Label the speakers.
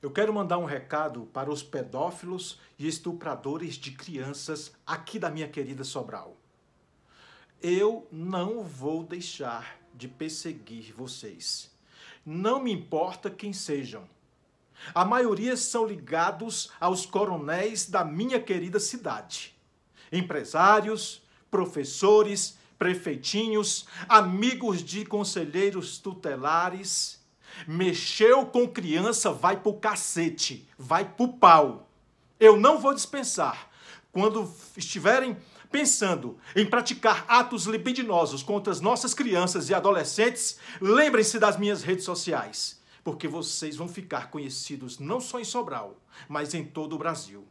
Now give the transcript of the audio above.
Speaker 1: Eu quero mandar um recado para os pedófilos e estupradores de crianças aqui da minha querida Sobral. Eu não vou deixar de perseguir vocês. Não me importa quem sejam. A maioria são ligados aos coronéis da minha querida cidade. Empresários, professores, prefeitinhos, amigos de conselheiros tutelares Mexeu com criança, vai pro cacete, vai pro pau. Eu não vou dispensar. Quando estiverem pensando em praticar atos libidinosos contra as nossas crianças e adolescentes, lembrem-se das minhas redes sociais, porque vocês vão ficar conhecidos não só em Sobral, mas em todo o Brasil.